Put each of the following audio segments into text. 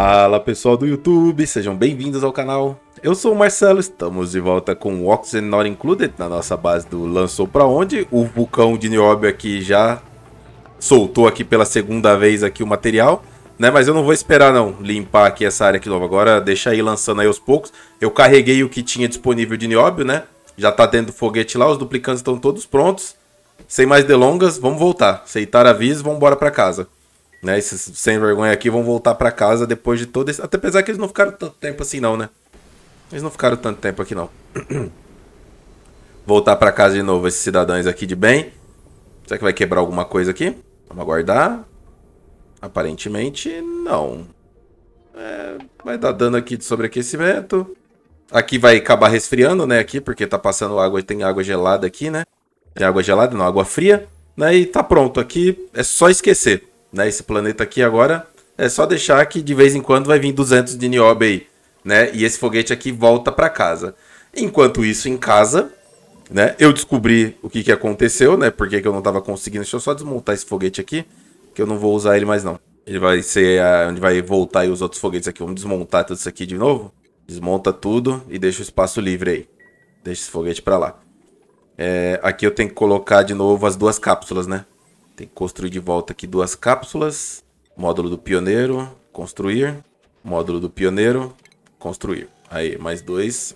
Fala pessoal do YouTube, sejam bem-vindos ao canal. Eu sou o Marcelo, estamos de volta com o Oxygen Not Included na nossa base do Lançou Pra Onde. O vulcão de nióbio aqui já soltou aqui pela segunda vez aqui o material, né? Mas eu não vou esperar não limpar aqui essa área aqui nova. Agora deixa aí lançando aí aos poucos. Eu carreguei o que tinha disponível de Nióbio, né? Já tá dentro do foguete lá, os duplicantes estão todos prontos. Sem mais delongas, vamos voltar. Aceitar aviso, vamos embora pra casa. Né? Esses sem vergonha aqui vão voltar para casa depois de todo esse. Até apesar que eles não ficaram tanto tempo assim, não, né? Eles não ficaram tanto tempo aqui, não. voltar para casa de novo esses cidadãos aqui de bem. Será que vai quebrar alguma coisa aqui? Vamos aguardar. Aparentemente, não. É, vai dar dano aqui de sobreaquecimento. Aqui vai acabar resfriando, né? Aqui, porque tá passando água, e tem água gelada aqui, né? Tem água gelada, não, água fria. Né? E tá pronto. Aqui é só esquecer né? Esse planeta aqui agora é só deixar que de vez em quando vai vir 200 de Niobe aí, né? E esse foguete aqui volta para casa. Enquanto isso, em casa, né? Eu descobri o que, que aconteceu, né? Por que, que eu não tava conseguindo. Deixa eu só desmontar esse foguete aqui, que eu não vou usar ele mais não. Ele vai ser a... onde vai voltar e os outros foguetes aqui. Vamos desmontar tudo isso aqui de novo. Desmonta tudo e deixa o espaço livre aí. Deixa esse foguete para lá. É... aqui eu tenho que colocar de novo as duas cápsulas, né? Tem que construir de volta aqui duas cápsulas. Módulo do pioneiro, construir. Módulo do pioneiro, construir. Aí, mais dois.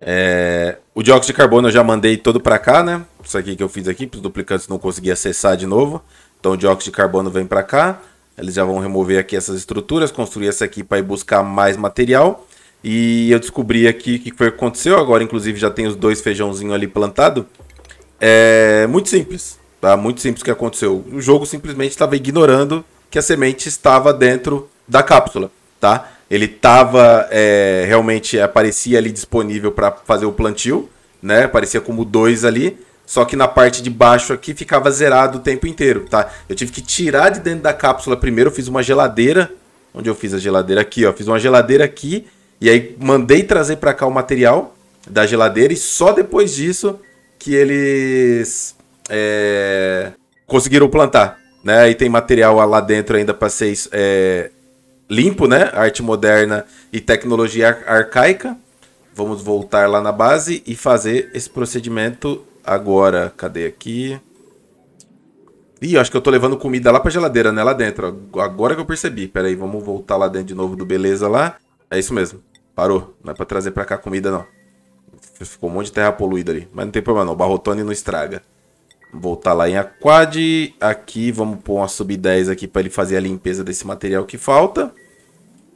É... O dióxido de carbono eu já mandei todo para cá, né? Isso aqui que eu fiz aqui, para os duplicantes não conseguir acessar de novo. Então o dióxido de carbono vem para cá. Eles já vão remover aqui essas estruturas, construir essa aqui para ir buscar mais material. E eu descobri aqui o que foi que aconteceu. Agora, inclusive, já tem os dois feijãozinhos ali plantado. É muito simples. Tá? Muito simples o que aconteceu. O jogo simplesmente estava ignorando que a semente estava dentro da cápsula, tá? Ele estava é, realmente aparecia ali disponível para fazer o plantio, né? Aparecia como dois ali, só que na parte de baixo aqui ficava zerado o tempo inteiro, tá? Eu tive que tirar de dentro da cápsula primeiro, fiz uma geladeira, onde eu fiz a geladeira aqui, ó, fiz uma geladeira aqui e aí mandei trazer para cá o material da geladeira e só depois disso que eles é, conseguiram plantar, né? E tem material lá dentro ainda para ser é, limpo, né? Arte moderna e tecnologia arcaica. Vamos voltar lá na base e fazer esse procedimento agora. Cadê aqui? Ih, acho que eu tô levando comida lá pra geladeira, né? Lá dentro. Agora que eu percebi. Pera aí, vamos voltar lá dentro de novo do beleza lá. É isso mesmo. Parou. Não é pra trazer pra cá comida, não. Ficou um monte de terra poluída ali. Mas não tem problema, não. O barrotone não estraga voltar lá em Aquad. Aqui vamos pôr uma sub-10 aqui para ele fazer a limpeza desse material que falta.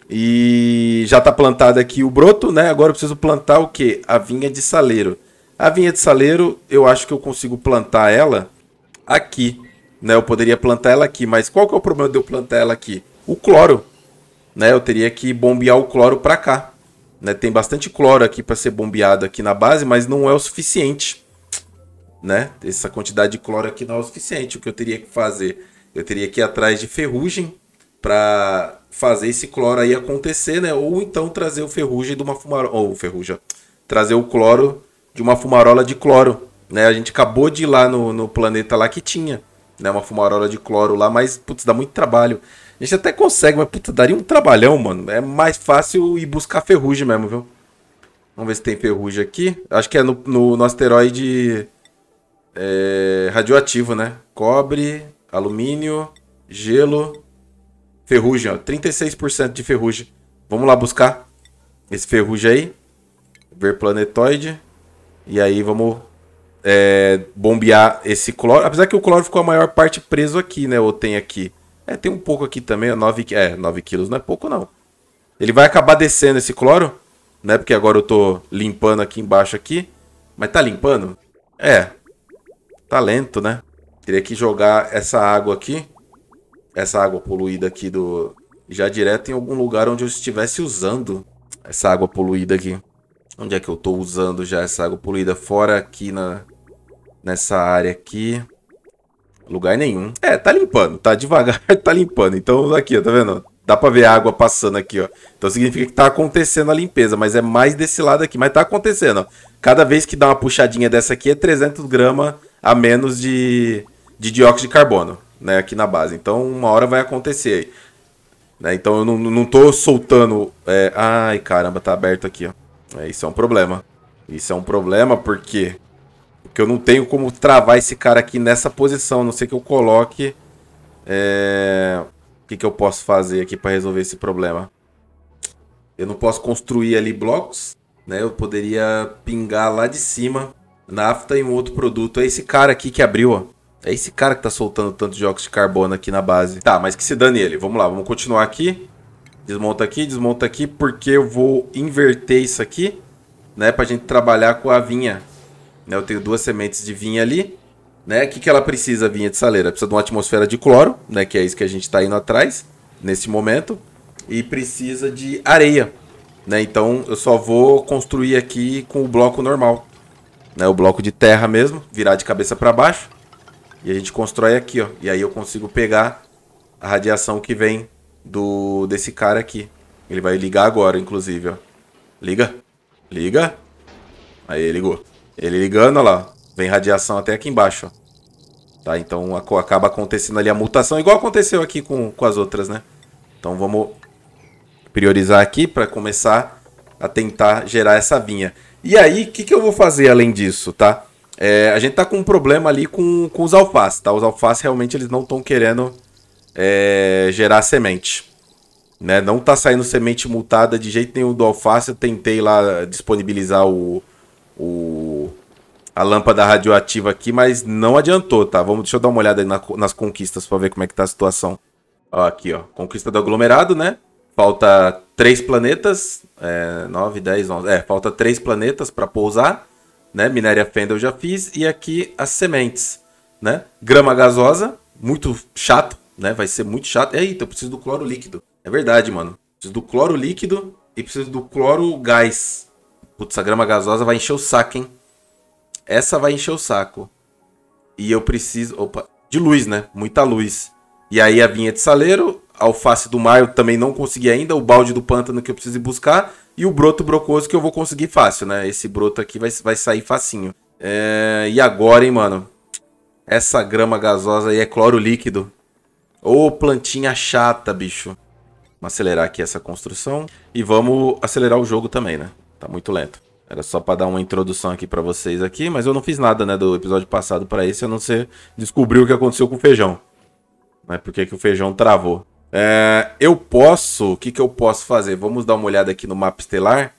E já está plantado aqui o broto, né? Agora eu preciso plantar o que? A vinha de saleiro. A vinha de saleiro, eu acho que eu consigo plantar ela aqui. Né? Eu poderia plantar ela aqui, mas qual que é o problema de eu plantar ela aqui? O cloro. Né? Eu teria que bombear o cloro para cá. Né? Tem bastante cloro aqui para ser bombeado aqui na base, mas não é o suficiente né? Essa quantidade de cloro aqui não é o suficiente. O que eu teria que fazer? Eu teria que ir atrás de ferrugem para fazer esse cloro aí acontecer, né? Ou então trazer o ferrugem de uma fumarola. Ou ferrugem. Trazer o cloro de uma fumarola de cloro. Né? A gente acabou de ir lá no, no planeta lá que tinha. Né? Uma fumarola de cloro lá, mas putz, dá muito trabalho. A gente até consegue, mas putz, daria um trabalhão, mano. É mais fácil ir buscar ferrugem mesmo, viu? Vamos ver se tem ferrugem aqui. Acho que é no, no, no asteroide é, radioativo, né? Cobre, alumínio, gelo, ferrugem, ó. 36% de ferrugem. Vamos lá buscar esse ferrugem aí. Ver planetoide. E aí vamos é, bombear esse cloro. Apesar que o cloro ficou a maior parte preso aqui, né? Ou tem aqui. É, tem um pouco aqui também, ó, 9, é, 9 quilos não é pouco não. Ele vai acabar descendo esse cloro, né? Porque agora eu tô limpando aqui embaixo aqui. Mas tá limpando? É, Tá lento, né? Teria que jogar essa água aqui. Essa água poluída aqui do... Já direto em algum lugar onde eu estivesse usando essa água poluída aqui. Onde é que eu tô usando já essa água poluída? Fora aqui na... Nessa área aqui. Lugar nenhum. É, tá limpando. Tá devagar, tá limpando. Então aqui, ó, tá vendo? Dá pra ver a água passando aqui, ó. Então significa que tá acontecendo a limpeza, mas é mais desse lado aqui. Mas tá acontecendo, ó. Cada vez que dá uma puxadinha dessa aqui é 300 gramas a menos de, de dióxido de carbono né, aqui na base. Então, uma hora vai acontecer aí. Né? Então, eu não, não tô soltando... É... Ai, caramba, tá aberto aqui. Ó. É, isso é um problema. Isso é um problema porque... Porque eu não tenho como travar esse cara aqui nessa posição. A não sei que eu coloque... É... O que, que eu posso fazer aqui para resolver esse problema? Eu não posso construir ali blocos, né? Eu poderia pingar lá de cima Nafta e um outro produto. É esse cara aqui que abriu, ó. É esse cara que tá soltando tanto de óxido de carbono aqui na base. Tá, mas que se dane ele. Vamos lá, vamos continuar aqui. Desmonta aqui, desmonta aqui, porque eu vou inverter isso aqui, né? Pra gente trabalhar com a vinha. Né, eu tenho duas sementes de vinha ali, né? O que, que ela precisa, a vinha de saleira? Precisa de uma atmosfera de cloro, né? Que é isso que a gente tá indo atrás, nesse momento. E precisa de areia, né? Então, eu só vou construir aqui com o bloco normal, né, o bloco de terra mesmo, virar de cabeça para baixo. E a gente constrói aqui, ó. E aí eu consigo pegar a radiação que vem do desse cara aqui. Ele vai ligar agora, inclusive, ó. Liga. Liga. Aí, ligou. Ele ligando, ó lá. Vem radiação até aqui embaixo, ó. Tá, então acaba acontecendo ali a mutação, igual aconteceu aqui com, com as outras, né? Então vamos priorizar aqui para começar a tentar gerar essa vinha. E aí, o que, que eu vou fazer além disso, tá? É, a gente tá com um problema ali com, com os alfaces, tá? Os alfaces realmente eles não estão querendo é, gerar semente. Né? Não tá saindo semente multada de jeito nenhum do alface. Eu tentei lá disponibilizar o, o a lâmpada radioativa aqui, mas não adiantou, tá? Vamos, deixa eu dar uma olhada aí na, nas conquistas para ver como é que tá a situação. Ó, aqui, ó. Conquista do aglomerado, né? Falta três planetas, é, 9, 10, 11, é, falta três planetas para pousar, né? Minéria Fenda eu já fiz e aqui as sementes, né? Grama gasosa, muito chato, né? Vai ser muito chato. Eita, então, eu preciso do cloro líquido. É verdade, mano. Preciso do cloro líquido e preciso do cloro gás. Putz, a grama gasosa vai encher o saco, hein? Essa vai encher o saco. E eu preciso, opa, de luz, né? Muita luz. E aí a vinha de saleiro alface do mar eu também não consegui ainda, o balde do pântano que eu preciso ir buscar e o broto brocoso que eu vou conseguir fácil, né? Esse broto aqui vai, vai sair facinho. É... E agora, hein, mano? Essa grama gasosa aí é cloro líquido. Ô, oh, plantinha chata, bicho. Vamos acelerar aqui essa construção e vamos acelerar o jogo também, né? Tá muito lento. Era só para dar uma introdução aqui para vocês aqui, mas eu não fiz nada, né, do episódio passado para esse, a não ser descobrir o que aconteceu com o feijão. Né? Por que, que o feijão travou. É, eu posso. O que, que eu posso fazer? Vamos dar uma olhada aqui no mapa estelar.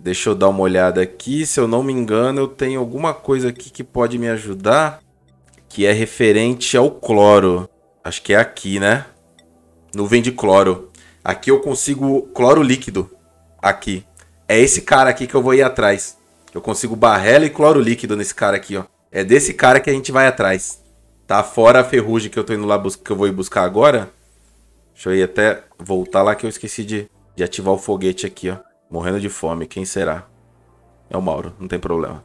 Deixa eu dar uma olhada aqui. Se eu não me engano, eu tenho alguma coisa aqui que pode me ajudar. Que é referente ao cloro. Acho que é aqui, né? Nuvem de cloro. Aqui eu consigo cloro líquido. Aqui. É esse cara aqui que eu vou ir atrás. Eu consigo barrela e cloro líquido nesse cara aqui, ó. É desse cara que a gente vai atrás. Tá fora a ferrugem que eu tô indo lá que eu vou ir buscar agora. Deixa eu ir até voltar lá que eu esqueci de, de ativar o foguete aqui, ó. Morrendo de fome, quem será? É o Mauro, não tem problema.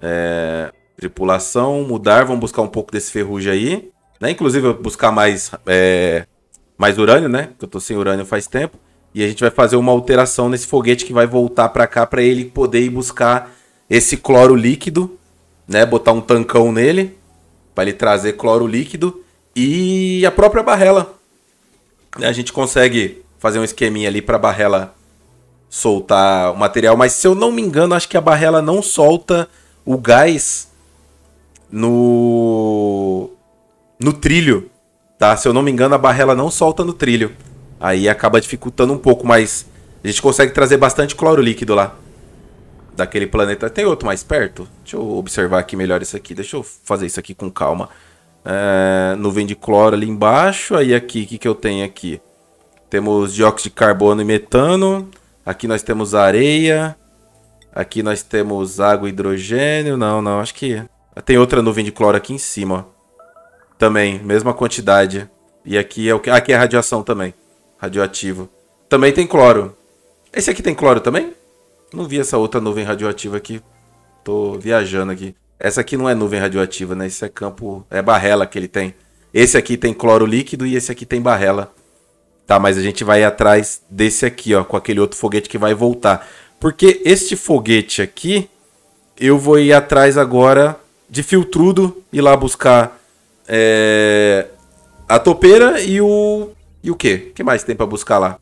É... Tripulação, mudar, vamos buscar um pouco desse ferrugem aí. Né? Inclusive, eu vou buscar mais, é... mais urânio, né? Porque eu tô sem urânio faz tempo. E a gente vai fazer uma alteração nesse foguete que vai voltar para cá para ele poder ir buscar esse cloro líquido, né? Botar um tancão nele para ele trazer cloro líquido e a própria barrela a gente consegue fazer um esqueminha ali para a barrela soltar o material, mas se eu não me engano, acho que a barrela não solta o gás no no trilho, tá? Se eu não me engano, a barrela não solta no trilho. Aí acaba dificultando um pouco, mas a gente consegue trazer bastante cloro líquido lá daquele planeta. Tem outro mais perto? Deixa eu observar aqui melhor isso aqui. Deixa eu fazer isso aqui com calma é, nuvem de cloro ali embaixo. Aí aqui, o que, que eu tenho aqui? Temos dióxido de carbono e metano. Aqui nós temos areia. Aqui nós temos água e hidrogênio. Não, não, acho que... Tem outra nuvem de cloro aqui em cima. Também, mesma quantidade. E aqui é o que... Aqui é radiação também. Radioativo. Também tem cloro. Esse aqui tem cloro também? Não vi essa outra nuvem radioativa aqui. Tô viajando aqui. Essa aqui não é nuvem radioativa, né? Isso é campo. É barrela que ele tem. Esse aqui tem cloro líquido e esse aqui tem barrela. Tá, mas a gente vai atrás desse aqui, ó, com aquele outro foguete que vai voltar. Porque este foguete aqui, eu vou ir atrás agora de filtrudo, ir lá buscar é, a topeira e o. E o quê? O que mais tem para buscar lá?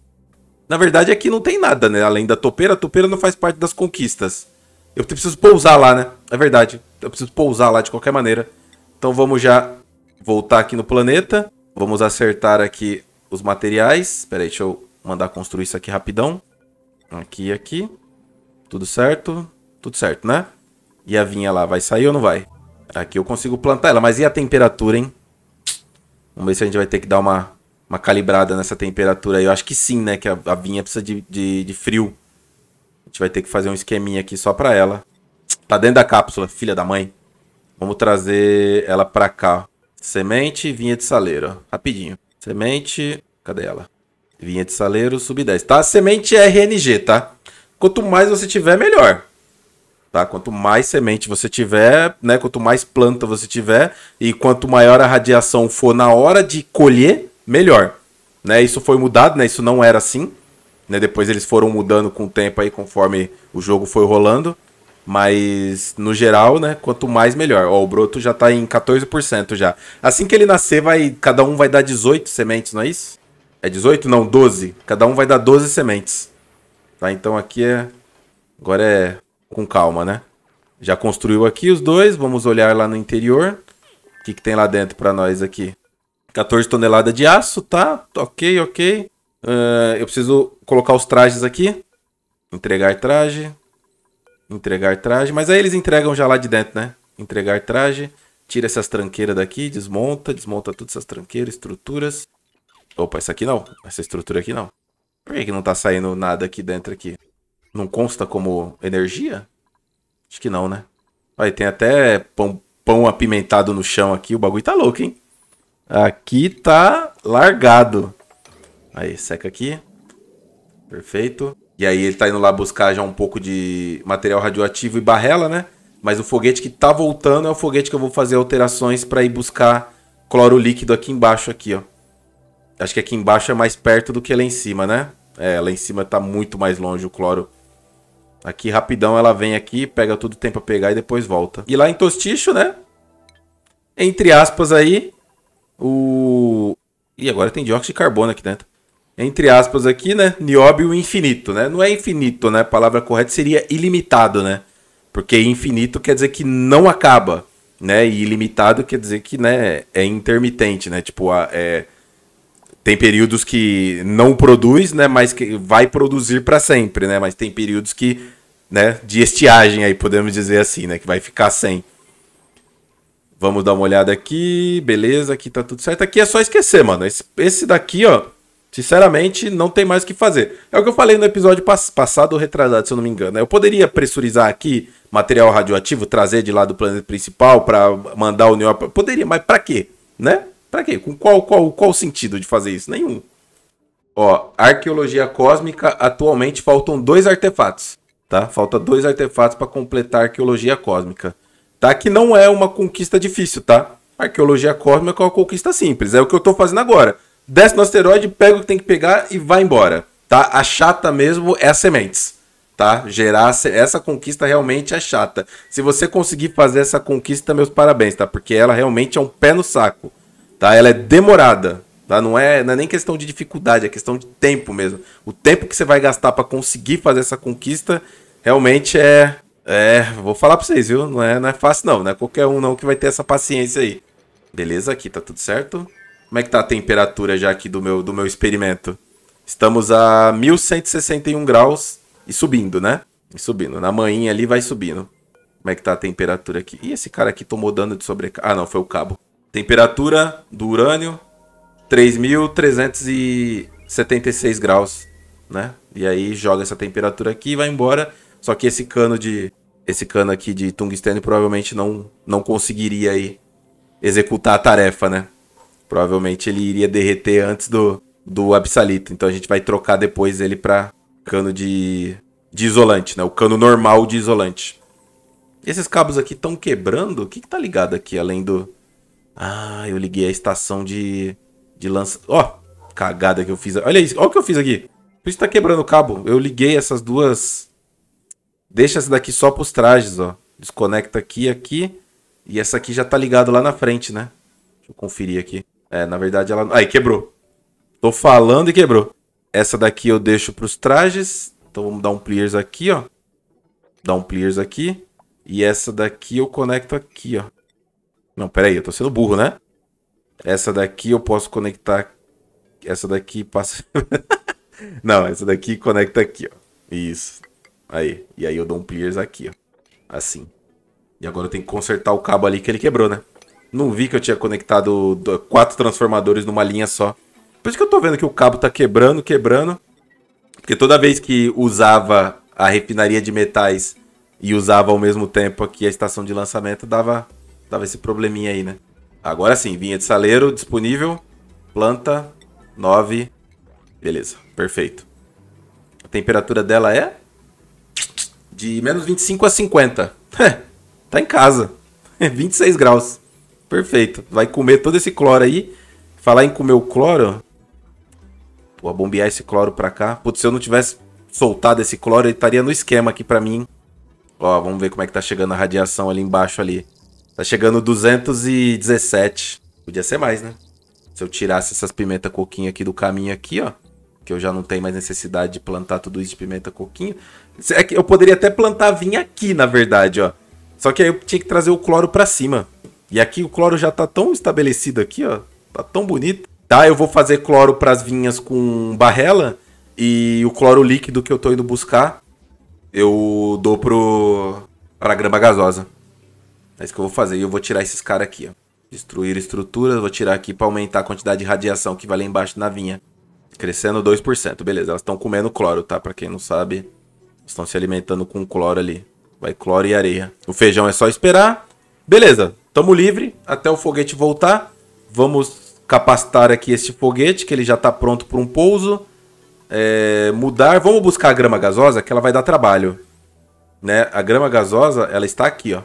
Na verdade, aqui não tem nada, né? Além da topeira, a topeira não faz parte das conquistas. Eu preciso pousar lá, né? É verdade. Eu preciso pousar lá de qualquer maneira. Então vamos já voltar aqui no planeta. Vamos acertar aqui os materiais. Espera aí, deixa eu mandar construir isso aqui rapidão. Aqui e aqui. Tudo certo? Tudo certo, né? E a vinha lá, vai sair ou não vai? Aqui eu consigo plantar ela, mas e a temperatura, hein? Vamos ver se a gente vai ter que dar uma, uma calibrada nessa temperatura aí. Eu acho que sim, né? Que a, a vinha precisa de, de, de frio gente vai ter que fazer um esqueminha aqui só pra ela. Tá dentro da cápsula, filha da mãe. Vamos trazer ela pra cá. Semente, vinha de saleiro. Rapidinho. Semente. Cadê ela? Vinha de saleiro, sub 10. Tá? Semente é RNG, tá? Quanto mais você tiver, melhor. Tá? Quanto mais semente você tiver, né? Quanto mais planta você tiver e quanto maior a radiação for na hora de colher, melhor. Né? Isso foi mudado, né? Isso não era assim. Né? Depois eles foram mudando com o tempo aí, conforme o jogo foi rolando. Mas, no geral, né? Quanto mais, melhor. Ó, o broto já tá em 14% já. Assim que ele nascer, vai cada um vai dar 18 sementes, não é isso? É 18? Não, 12. Cada um vai dar 12 sementes. Tá, então aqui é... Agora é com calma, né? Já construiu aqui os dois. Vamos olhar lá no interior. O que, que tem lá dentro pra nós aqui? 14 toneladas de aço, tá? Ok, ok. Uh, eu preciso colocar os trajes aqui. Entregar traje. Entregar traje. Mas aí eles entregam já lá de dentro, né? Entregar traje. Tira essas tranqueiras daqui, desmonta, desmonta todas essas tranqueiras, estruturas. Opa, essa aqui não. Essa estrutura aqui não. Por que, que não tá saindo nada aqui dentro aqui? Não consta como energia? Acho que não, né? Aí tem até pão, pão apimentado no chão aqui. O bagulho tá louco, hein? Aqui tá largado. Aí, seca aqui. Perfeito. E aí ele tá indo lá buscar já um pouco de material radioativo e barrela, né? Mas o foguete que tá voltando é o foguete que eu vou fazer alterações para ir buscar cloro líquido aqui embaixo aqui, ó. Acho que aqui embaixo é mais perto do que lá em cima, né? É, lá em cima tá muito mais longe o cloro. Aqui rapidão ela vem aqui, pega tudo o tempo para pegar e depois volta. E lá em Tosticho, né? Entre aspas aí, o... Ih, agora tem dióxido de carbono aqui dentro entre aspas aqui, né? nióbio infinito, né? Não é infinito, né? A palavra correta seria ilimitado, né? Porque infinito quer dizer que não acaba, né? E ilimitado quer dizer que, né, é intermitente, né? Tipo, a, é, tem períodos que não produz, né, mas que vai produzir para sempre, né? Mas tem períodos que, né, de estiagem aí, podemos dizer assim, né, que vai ficar sem. Vamos dar uma olhada aqui, beleza, aqui tá tudo certo. Aqui é só esquecer, mano. Esse, esse daqui, ó, Sinceramente, não tem mais o que fazer. É o que eu falei no episódio pass passado ou retrasado, se eu não me engano. Né? Eu poderia pressurizar aqui material radioativo, trazer de lá do planeta principal para mandar o Neo. Poderia, mas para quê? Né? Para quê? Com qual, qual, qual sentido de fazer isso? Nenhum. Ó, arqueologia cósmica, atualmente faltam dois artefatos, tá? Falta dois artefatos para completar a arqueologia cósmica. Tá? Que não é uma conquista difícil, tá? Arqueologia cósmica é uma conquista simples, é o que eu tô fazendo agora desce no asteroide, pega o que tem que pegar e vai embora, tá? A chata mesmo é as sementes, tá? Gerar essa conquista realmente é chata. Se você conseguir fazer essa conquista, meus parabéns, tá? Porque ela realmente é um pé no saco, tá? Ela é demorada, tá? Não é, não é nem questão de dificuldade, é questão de tempo mesmo. O tempo que você vai gastar para conseguir fazer essa conquista realmente é é, vou falar pra vocês, viu? Não é, não é fácil não, não é qualquer um não que vai ter essa paciência aí. Beleza, aqui tá tudo certo. Como é que tá a temperatura já aqui do meu, do meu experimento? Estamos a 1161 graus e subindo, né? E subindo. Na manhã ali vai subindo. Como é que tá a temperatura aqui? Ih, esse cara aqui tomou dano de sobrecarga. Ah, não, foi o cabo. Temperatura do urânio, 3.376 graus, né? E aí joga essa temperatura aqui e vai embora. Só que esse cano de... Esse cano aqui de tungstênio provavelmente não, não conseguiria aí executar a tarefa, né? Provavelmente ele iria derreter antes do, do absalito. Então a gente vai trocar depois ele para cano de, de isolante, né? O cano normal de isolante. Esses cabos aqui estão quebrando? O que, que tá ligado aqui, além do... Ah, eu liguei a estação de, de lança... Ó, oh, cagada que eu fiz. Olha isso, olha o que eu fiz aqui. Por isso tá quebrando o cabo. Eu liguei essas duas... Deixa essa daqui só pros trajes, ó. Desconecta aqui e aqui. E essa aqui já tá ligado lá na frente, né? Deixa eu conferir aqui. É, na verdade ela. Aí, quebrou. Tô falando e quebrou. Essa daqui eu deixo pros trajes. Então vamos dar um pliers aqui, ó. Dar um pliers aqui. E essa daqui eu conecto aqui, ó. Não, pera aí, eu tô sendo burro, né? Essa daqui eu posso conectar. Essa daqui passa. Não, essa daqui conecta aqui, ó. Isso. Aí. E aí eu dou um pliers aqui, ó. Assim. E agora eu tenho que consertar o cabo ali que ele quebrou, né? Não vi que eu tinha conectado quatro transformadores numa linha só. Por isso que eu tô vendo que o cabo tá quebrando, quebrando. Porque toda vez que usava a refinaria de metais e usava ao mesmo tempo aqui a estação de lançamento, dava, dava esse probleminha aí, né? Agora sim, vinha de saleiro disponível. Planta 9. Beleza, perfeito. A temperatura dela é de menos 25 a 50. tá em casa. 26 graus. Perfeito. Vai comer todo esse cloro aí. Falar em comer o cloro. Pô, bombear esse cloro pra cá. Putz, se eu não tivesse soltado esse cloro, ele estaria no esquema aqui pra mim. Ó, vamos ver como é que tá chegando a radiação ali embaixo ali. Tá chegando 217. Podia ser mais, né? Se eu tirasse essas pimenta coquinha aqui do caminho aqui, ó. Que eu já não tenho mais necessidade de plantar tudo isso de pimenta coquinho. É que eu poderia até plantar vinho aqui, na verdade, ó. Só que aí eu tinha que trazer o cloro pra cima. E aqui o cloro já tá tão estabelecido aqui, ó. Tá tão bonito. Tá, eu vou fazer cloro pras vinhas com barrela. E o cloro líquido que eu tô indo buscar, eu dou pro... pra grama gasosa. É isso que eu vou fazer. E eu vou tirar esses caras aqui, ó. Destruir estruturas. Vou tirar aqui pra aumentar a quantidade de radiação que vai lá embaixo na vinha. Crescendo 2%. Beleza, elas estão comendo cloro, tá? Pra quem não sabe, estão se alimentando com cloro ali. Vai cloro e areia. O feijão é só esperar. Beleza. Tamo livre até o foguete voltar. Vamos capacitar aqui este foguete, que ele já está pronto para um pouso. É, mudar. Vamos buscar a grama gasosa, que ela vai dar trabalho. Né? A grama gasosa, ela está aqui, ó.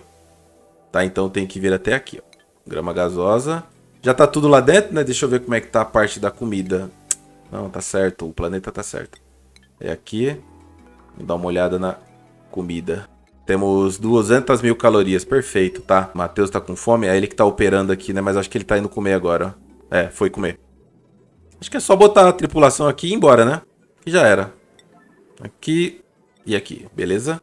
Tá, então tem que vir até aqui, ó. Grama gasosa. Já tá tudo lá dentro, né? Deixa eu ver como é que tá a parte da comida. Não, tá certo. O planeta tá certo. É aqui. Vamos dar uma olhada na comida. Temos 200 mil calorias, perfeito, tá? Matheus tá com fome, é ele que tá operando aqui, né? Mas acho que ele tá indo comer agora, ó. É, foi comer. Acho que é só botar a tripulação aqui e ir embora, né? E já era. Aqui e aqui, beleza?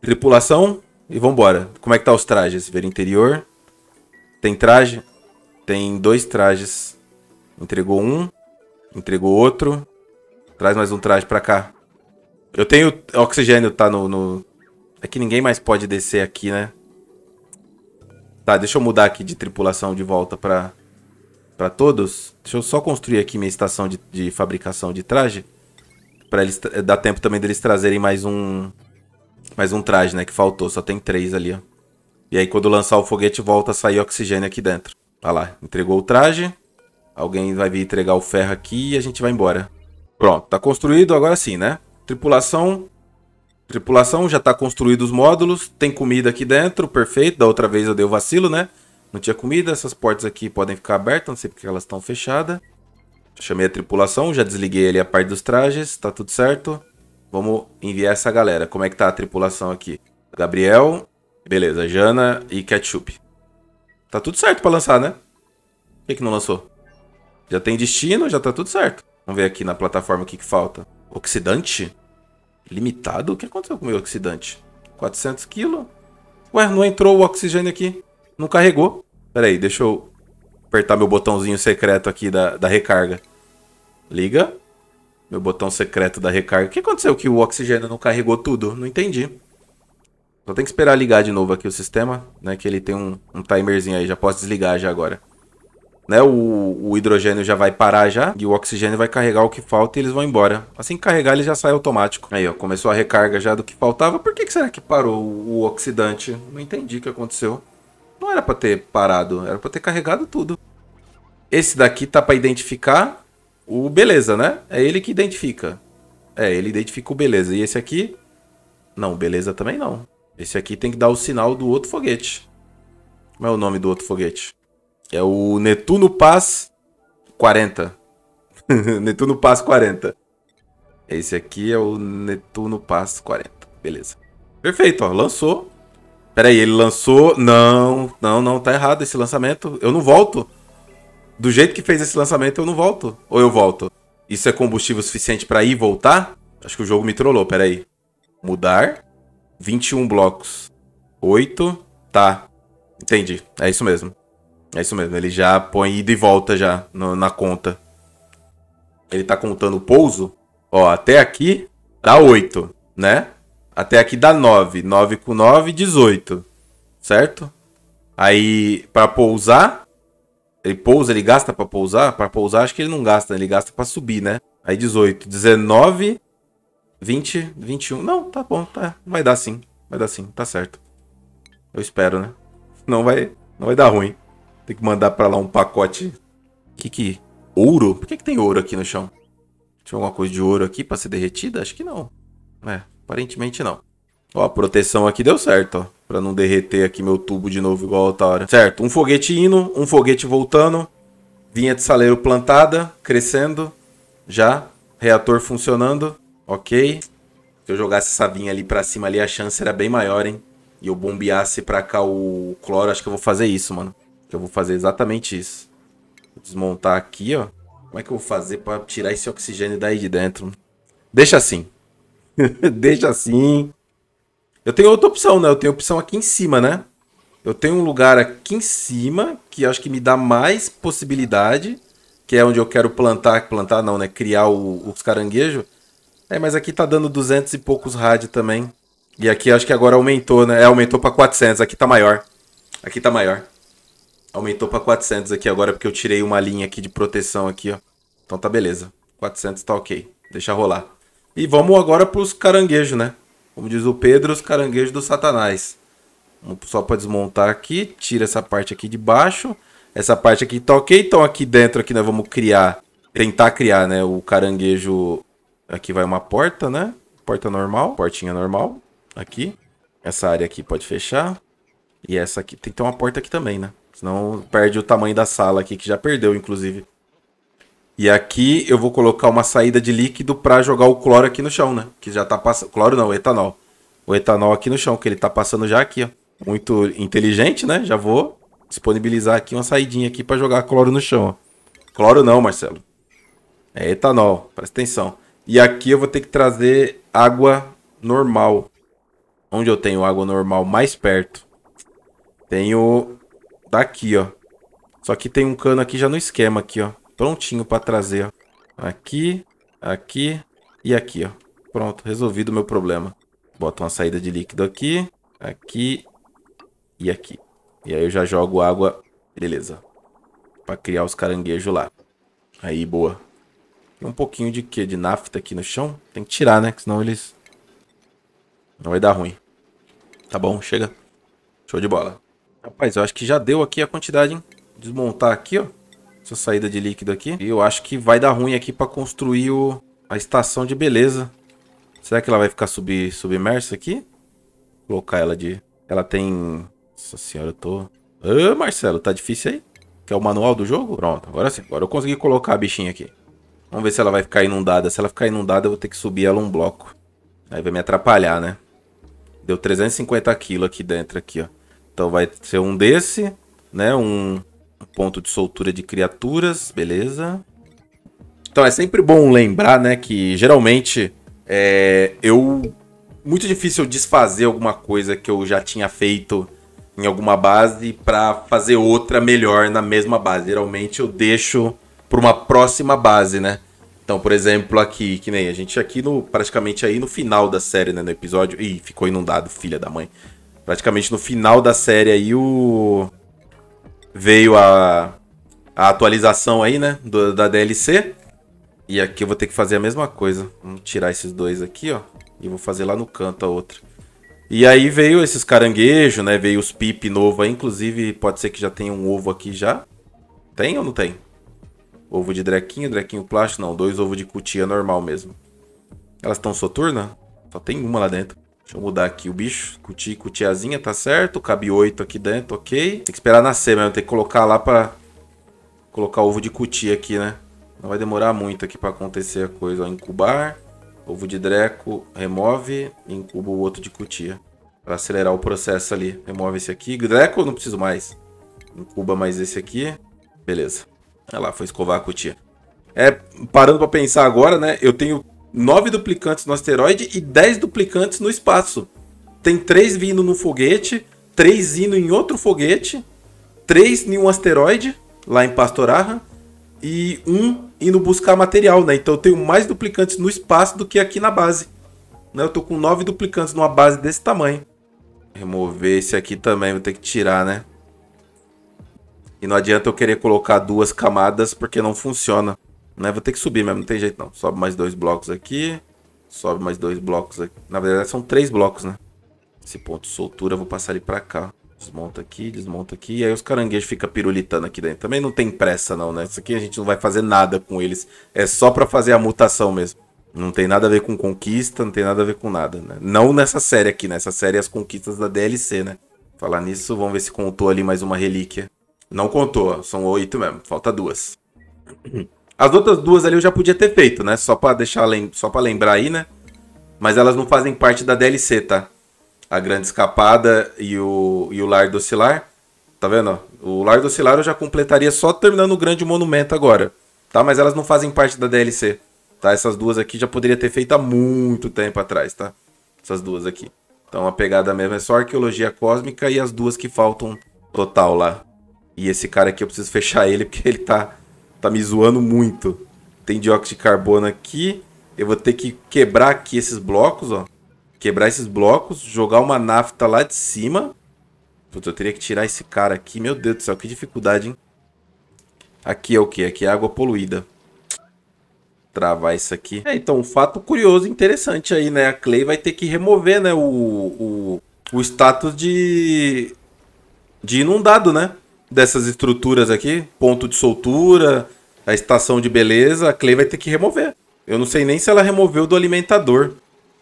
Tripulação e vambora. Como é que tá os trajes? Ver interior. Tem traje? Tem dois trajes. Entregou um, entregou outro. Traz mais um traje pra cá. Eu tenho oxigênio, tá? no, no é que ninguém mais pode descer aqui, né? Tá, deixa eu mudar aqui de tripulação de volta pra, pra todos. Deixa eu só construir aqui minha estação de, de fabricação de traje. Pra eles, dar tempo também deles trazerem mais um... Mais um traje, né? Que faltou. Só tem três ali, ó. E aí quando lançar o foguete volta a sair oxigênio aqui dentro. Olha tá lá, entregou o traje. Alguém vai vir entregar o ferro aqui e a gente vai embora. Pronto, tá construído agora sim, né? Tripulação Tripulação, já está construído os módulos, tem comida aqui dentro, perfeito. Da outra vez eu dei o vacilo, né? Não tinha comida, essas portas aqui podem ficar abertas, não sei porque elas estão fechadas. Chamei a tripulação, já desliguei ali a parte dos trajes, tá tudo certo. Vamos enviar essa galera. Como é que tá a tripulação aqui? Gabriel, beleza, Jana e Ketchup. Tá tudo certo pra lançar, né? Por que, que não lançou? Já tem destino, já tá tudo certo. Vamos ver aqui na plataforma o que, que falta. Oxidante? Limitado? O que aconteceu com o meu oxidante? 400 quilos? Ué, não entrou o oxigênio aqui. Não carregou. Pera aí, deixa eu apertar meu botãozinho secreto aqui da, da recarga. Liga. Meu botão secreto da recarga. O que aconteceu que o oxigênio não carregou tudo? Não entendi. Só tem que esperar ligar de novo aqui o sistema, né? Que ele tem um, um timerzinho aí. Já posso desligar já agora né, o, o, hidrogênio já vai parar já e o oxigênio vai carregar o que falta e eles vão embora. Assim que carregar, ele já sai automático. Aí, ó, começou a recarga já do que faltava. Por que, que será que parou o oxidante? Não entendi o que aconteceu. Não era para ter parado, era para ter carregado tudo. Esse daqui tá para identificar o beleza, né? É ele que identifica. É, ele identifica o beleza. E esse aqui? Não, beleza também não. Esse aqui tem que dar o sinal do outro foguete. Como é o nome do outro foguete? É o Netuno Paz 40. Netuno Paz 40. Esse aqui é o Netuno Paz 40. Beleza. Perfeito, ó. Lançou. Pera aí, ele lançou. Não, não, não, tá errado esse lançamento. Eu não volto. Do jeito que fez esse lançamento, eu não volto. Ou eu volto? Isso é combustível suficiente para ir e voltar? Acho que o jogo me trollou, pera aí. Mudar. 21 blocos. 8. Tá. Entendi. É isso mesmo. É isso mesmo, ele já põe ida e volta já no, na conta. Ele tá contando o pouso. Ó, até aqui dá 8, né? Até aqui dá 9. 9 com 9, 18. Certo? Aí, para pousar, ele pousa, ele gasta para pousar? Para pousar, acho que ele não gasta, ele gasta para subir, né? Aí 18, 19, 20, 21. Não, tá bom, tá. Vai dar sim. Vai dar sim, tá certo. Eu espero, né? Não vai, não vai dar ruim. Tem que mandar para lá um pacote. Que que? Ouro? Por que, que tem ouro aqui no chão? Tinha alguma coisa de ouro aqui para ser derretida? Acho que não. É, aparentemente não. Ó, a proteção aqui deu certo, ó. Pra não derreter aqui meu tubo de novo igual a outra hora. Certo, um foguete indo, um foguete voltando. Vinha de saleiro plantada, crescendo. Já. Reator funcionando. Ok. Se eu jogasse essa vinha ali pra cima ali, a chance era bem maior, hein? E eu bombeasse pra cá o cloro, acho que eu vou fazer isso, mano. Que eu vou fazer exatamente isso. Vou desmontar aqui, ó. Como é que eu vou fazer para tirar esse oxigênio daí de dentro? Deixa assim. Deixa assim. Eu tenho outra opção, né? Eu tenho opção aqui em cima, né? Eu tenho um lugar aqui em cima que acho que me dá mais possibilidade, que é onde eu quero plantar, plantar não, né? Criar o, os caranguejos. É, mas aqui tá dando 200 e poucos rádio também. E aqui acho que agora aumentou, né? É, aumentou para 400. Aqui tá maior. Aqui tá maior. Aumentou para 400 aqui agora, porque eu tirei uma linha aqui de proteção aqui, ó. Então tá beleza. 400 tá ok. Deixa rolar. E vamos agora pros caranguejos, né? Como diz o Pedro, os caranguejos do satanás. Só para desmontar aqui. Tira essa parte aqui de baixo. Essa parte aqui tá ok. Então aqui dentro aqui nós vamos criar... Tentar criar, né? O caranguejo... Aqui vai uma porta, né? Porta normal. Portinha normal. Aqui. Essa área aqui pode fechar. E essa aqui... Tem que ter uma porta aqui também, né? Senão perde o tamanho da sala aqui, que já perdeu, inclusive. E aqui eu vou colocar uma saída de líquido para jogar o cloro aqui no chão, né? Que já tá passando... Cloro não, o etanol. O etanol aqui no chão, que ele tá passando já aqui, ó. Muito inteligente, né? Já vou disponibilizar aqui uma saidinha aqui para jogar cloro no chão, ó. Cloro não, Marcelo. É etanol, presta atenção. E aqui eu vou ter que trazer água normal. Onde eu tenho água normal mais perto? Tenho Tá aqui, ó. Só que tem um cano aqui já no esquema aqui, ó. Prontinho pra trazer, ó. Aqui, aqui e aqui, ó. Pronto, resolvido o meu problema. Bota uma saída de líquido aqui, aqui e aqui. E aí eu já jogo água, beleza. Pra criar os caranguejos lá. Aí, boa. Tem um pouquinho de quê? De nafta aqui no chão? Tem que tirar, né? Que senão eles... Não vai dar ruim. Tá bom, chega. Show de bola. Rapaz, eu acho que já deu aqui a quantidade, hein? Desmontar aqui, ó. Essa saída de líquido aqui. E eu acho que vai dar ruim aqui pra construir o... a estação de beleza. Será que ela vai ficar sub... submersa aqui? Vou colocar ela de... Ela tem... Nossa senhora, eu tô... Ô, Marcelo, tá difícil aí? Que é o manual do jogo? Pronto, agora sim. Agora eu consegui colocar a bichinha aqui. Vamos ver se ela vai ficar inundada. Se ela ficar inundada, eu vou ter que subir ela um bloco. Aí vai me atrapalhar, né? Deu 350 kg aqui dentro, aqui, ó. Então vai ser um desse, né? Um ponto de soltura de criaturas, beleza. Então é sempre bom lembrar, né, que geralmente é, eu. Muito difícil desfazer alguma coisa que eu já tinha feito em alguma base para fazer outra melhor na mesma base. Geralmente eu deixo pra uma próxima base, né? Então, por exemplo, aqui, que nem a gente aqui no praticamente aí no final da série, né, no episódio, e ficou inundado, filha da mãe praticamente no final da série aí o veio a, a atualização aí, né, do, da DLC. E aqui eu vou ter que fazer a mesma coisa. Vamos tirar esses dois aqui, ó, e vou fazer lá no canto a outra. E aí veio esses caranguejos, né? Veio os pip novo aí, inclusive pode ser que já tenha um ovo aqui já. Tem ou não tem? Ovo de drequinho, drequinho plástico, não. Dois ovos de cutia normal mesmo. Elas estão soturna? Só tem uma lá dentro. Deixa eu mudar aqui o bicho. Cuti, cutiazinha, tá certo. Cabe oito aqui dentro, ok. Tem que esperar nascer mesmo. Tem que colocar lá pra... Colocar ovo de cuti aqui, né? Não vai demorar muito aqui pra acontecer a coisa. Ó, incubar. Ovo de dreco, remove. Incuba o outro de cutia. Pra acelerar o processo ali. Remove esse aqui. Dreco, não preciso mais. Incuba mais esse aqui. Beleza. Olha lá, foi escovar a cutia. É, parando pra pensar agora, né? Eu tenho 9 duplicantes no asteroide e 10 duplicantes no espaço. Tem 3 vindo no foguete, 3 indo em outro foguete, 3 em um asteroide, lá em Pastoraha, e um indo buscar material, né? Então eu tenho mais duplicantes no espaço do que aqui na base. Né? Eu tô com 9 duplicantes numa base desse tamanho. Remover esse aqui também, vou ter que tirar, né? E não adianta eu querer colocar duas camadas porque não funciona. Né? Vou ter que subir mesmo, não tem jeito não. Sobe mais dois blocos aqui. Sobe mais dois blocos aqui. Na verdade, são três blocos, né? Esse ponto de soltura, eu vou passar ele pra cá. Desmonta aqui, desmonta aqui. E aí os caranguejos ficam pirulitando aqui dentro. Também não tem pressa não, né? Isso aqui a gente não vai fazer nada com eles. É só pra fazer a mutação mesmo. Não tem nada a ver com conquista, não tem nada a ver com nada, né? Não nessa série aqui, nessa né? série é as conquistas da DLC, né? Falar nisso, vamos ver se contou ali mais uma relíquia. Não contou, são oito mesmo, falta duas. As outras duas ali eu já podia ter feito, né? Só para deixar só para lembrar aí, né? Mas elas não fazem parte da DLC, tá? A Grande Escapada e o, e o Lar do Ocilar. Tá vendo? O Lar do Ocilar eu já completaria só terminando o Grande Monumento agora. Tá? Mas elas não fazem parte da DLC. Tá? Essas duas aqui já poderia ter feito há muito tempo atrás, tá? Essas duas aqui. Então a pegada mesmo é só arqueologia cósmica e as duas que faltam total lá. E esse cara aqui eu preciso fechar ele porque ele tá tá me zoando muito. Tem dióxido de carbono aqui. Eu vou ter que quebrar aqui esses blocos, ó. Quebrar esses blocos, jogar uma nafta lá de cima. Putz, eu teria que tirar esse cara aqui. Meu Deus do céu, que dificuldade, hein? Aqui é o quê? Aqui é água poluída. Travar isso aqui. É, então, um fato curioso e interessante aí, né? A Clay vai ter que remover, né? O, o, o status de, de inundado, né? dessas estruturas aqui, ponto de soltura, a estação de beleza, a Clay vai ter que remover. Eu não sei nem se ela removeu do alimentador.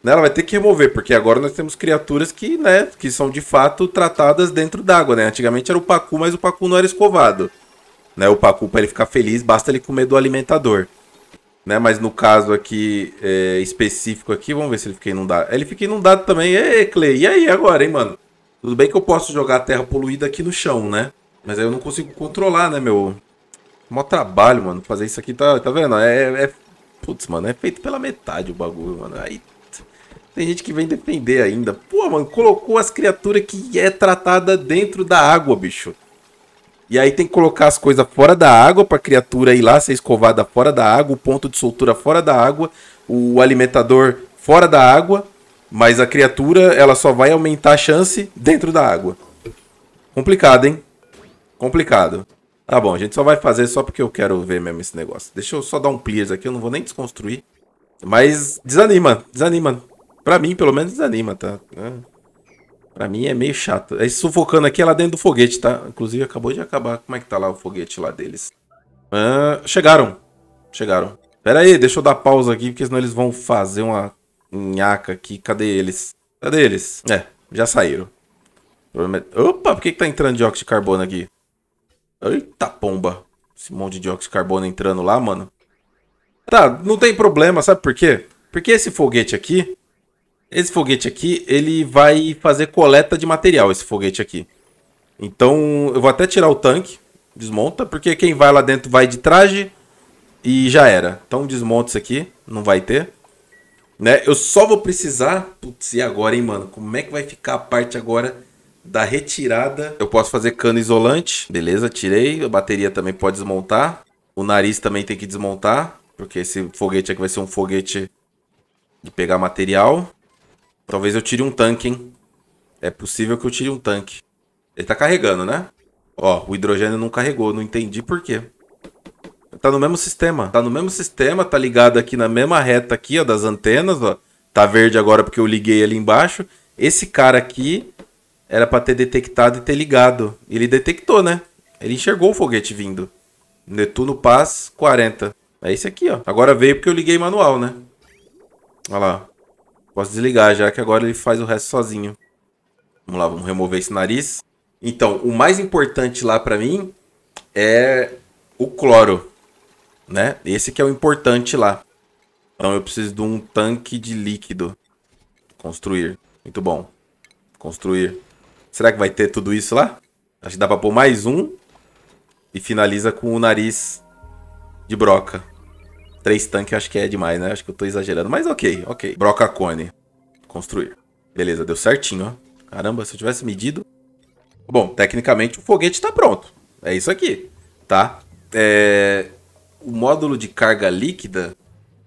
Né? Ela vai ter que remover, porque agora nós temos criaturas que, né, que são de fato tratadas dentro d'água, né? Antigamente era o pacu, mas o pacu não era escovado. Né? O pacu, para ele ficar feliz, basta ele comer do alimentador. Né? Mas no caso aqui é, específico aqui, vamos ver se ele fica inundado. Ele fica inundado também. aí, Clay, e aí agora, hein, mano? Tudo bem que eu posso jogar terra poluída aqui no chão, né? Mas aí eu não consigo controlar, né, meu? Mó trabalho, mano. Fazer isso aqui, tá, tá vendo? É, é, é. Putz, mano, é feito pela metade o bagulho, mano. Aí tem gente que vem defender ainda. Pô, mano, colocou as criaturas que é tratada dentro da água, bicho. E aí tem que colocar as coisas fora da água pra criatura ir lá ser escovada fora da água, o ponto de soltura fora da água, o alimentador fora da água, mas a criatura ela só vai aumentar a chance dentro da água. Complicado, hein? Complicado. Tá bom, a gente só vai fazer só porque eu quero ver mesmo esse negócio. Deixa eu só dar um clears aqui, eu não vou nem desconstruir. Mas desanima, desanima. Pra mim, pelo menos, desanima, tá? É. Pra mim é meio chato. É sufocando aqui é lá dentro do foguete, tá? Inclusive acabou de acabar. Como é que tá lá o foguete lá deles? Ah, chegaram. Chegaram. Pera aí, deixa eu dar pausa aqui, porque senão eles vão fazer uma nhaca aqui. Cadê eles? Cadê eles? É, já saíram. Opa, por que, que tá entrando dióxido de carbono aqui? Eita pomba. Esse monte de dióxido de carbono entrando lá, mano. Tá, não tem problema, sabe por quê? Porque esse foguete aqui, esse foguete aqui, ele vai fazer coleta de material, esse foguete aqui. Então, eu vou até tirar o tanque, desmonta, porque quem vai lá dentro vai de traje e já era. Então, desmonta isso aqui, não vai ter. Né? Eu só vou precisar, putz, e agora, hein, mano? Como é que vai ficar a parte agora da retirada. Eu posso fazer cano isolante, beleza, tirei. A bateria também pode desmontar. O nariz também tem que desmontar, porque esse foguete aqui vai ser um foguete de pegar material. Talvez eu tire um tanque, hein? É possível que eu tire um tanque. Ele tá carregando, né? Ó, o hidrogênio não carregou, não entendi por quê. Tá no mesmo sistema. Tá no mesmo sistema, tá ligado aqui na mesma reta aqui, ó, das antenas, ó. Tá verde agora porque eu liguei ali embaixo. Esse cara aqui era para ter detectado e ter ligado. Ele detectou, né? Ele enxergou o foguete vindo. Netuno Paz 40. É esse aqui, ó. Agora veio porque eu liguei manual, né? Olha lá. Posso desligar, já que agora ele faz o resto sozinho. Vamos lá, vamos remover esse nariz. Então, o mais importante lá para mim é o cloro, né? Esse que é o importante lá. Então eu preciso de um tanque de líquido. Construir. Muito bom. Construir. Será que vai ter tudo isso lá? Acho que dá pra pôr mais um. E finaliza com o nariz de broca. Três tanques acho que é demais, né? Acho que eu tô exagerando. Mas ok, ok. Broca cone. Construir. Beleza, deu certinho, ó. Caramba, se eu tivesse medido... Bom, tecnicamente o foguete tá pronto. É isso aqui, tá? É... O módulo de carga líquida,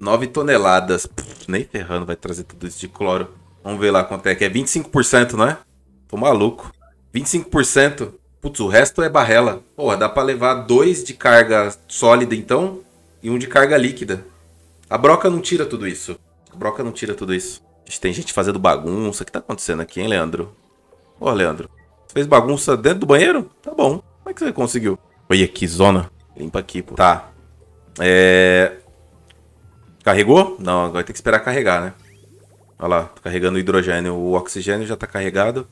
9 toneladas. Pff, nem ferrando vai trazer tudo isso de cloro. Vamos ver lá quanto é que é. 25%, não é? Tô maluco. 25%? Putz, o resto é barrela. Porra, dá pra levar dois de carga sólida então e um de carga líquida. A broca não tira tudo isso. A broca não tira tudo isso. A gente tem gente fazendo bagunça. O que tá acontecendo aqui, hein, Leandro? Ô, Leandro, você fez bagunça dentro do banheiro? Tá bom. Como é que você conseguiu? Olha que zona. Limpa aqui, pô. Tá. É... Carregou? Não, agora tem que esperar carregar, né? Olha lá, tô carregando o hidrogênio. O oxigênio já tá carregado.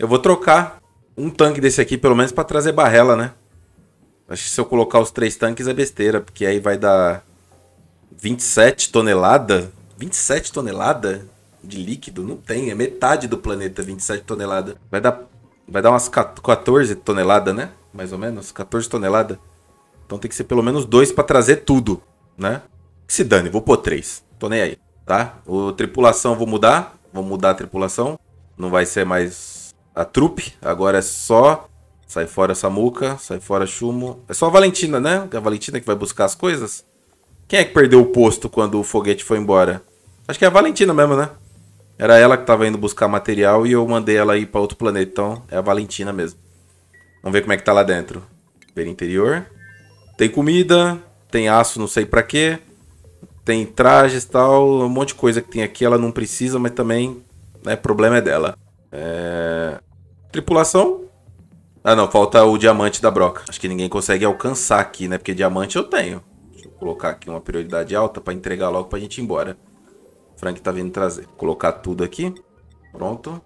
Eu vou trocar um tanque desse aqui, pelo menos, para trazer barrela, né? Acho que se eu colocar os três tanques é besteira, porque aí vai dar 27 toneladas. 27 toneladas de líquido? Não tem, é metade do planeta, 27 toneladas. Vai dar, vai dar umas 14 toneladas, né? Mais ou menos, 14 toneladas. Então tem que ser pelo menos dois para trazer tudo, né? Se dane, vou pôr três. Tô nem aí, tá? O tripulação vou mudar, vou mudar a tripulação. Não vai ser mais a trupe. Agora é só. Sai fora Samuca, sai fora Chumo. É só a Valentina, né? É a Valentina que vai buscar as coisas. Quem é que perdeu o posto quando o foguete foi embora? Acho que é a Valentina mesmo, né? Era ela que tava indo buscar material e eu mandei ela ir para outro planeta. Então é a Valentina mesmo. Vamos ver como é que tá lá dentro. Ver interior. Tem comida, tem aço não sei para quê. Tem trajes e tal, um monte de coisa que tem aqui. Ela não precisa, mas também, né, problema é dela. É... Tripulação? Ah, não, falta o diamante da broca. Acho que ninguém consegue alcançar aqui, né? Porque diamante eu tenho. Deixa eu colocar aqui uma prioridade alta para entregar logo pra gente ir embora. O Frank tá vindo trazer. Vou colocar tudo aqui. Pronto.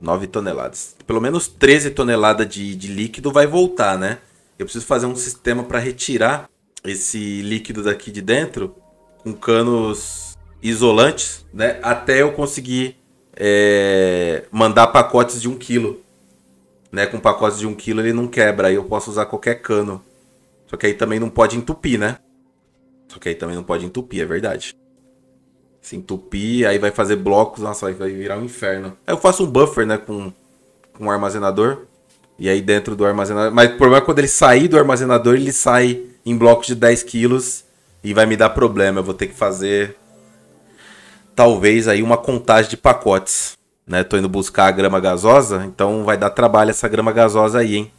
9 toneladas. Pelo menos 13 toneladas de, de líquido vai voltar, né? Eu preciso fazer um sistema para retirar esse líquido daqui de dentro com canos isolantes, né? Até eu conseguir é, mandar pacotes de um quilo. Né? Com pacotes de um quilo ele não quebra, aí eu posso usar qualquer cano. Só que aí também não pode entupir, né? Só que aí também não pode entupir, é verdade. Se entupir, aí vai fazer blocos, nossa, vai virar um inferno. Aí eu faço um buffer, né, com, com um armazenador. E aí dentro do armazenador... Mas o problema é quando ele sair do armazenador, ele sai em blocos de 10 quilos e vai me dar problema. Eu vou ter que fazer talvez aí uma contagem de pacotes. Né? Tô indo buscar a grama gasosa, então vai dar trabalho essa grama gasosa aí, hein?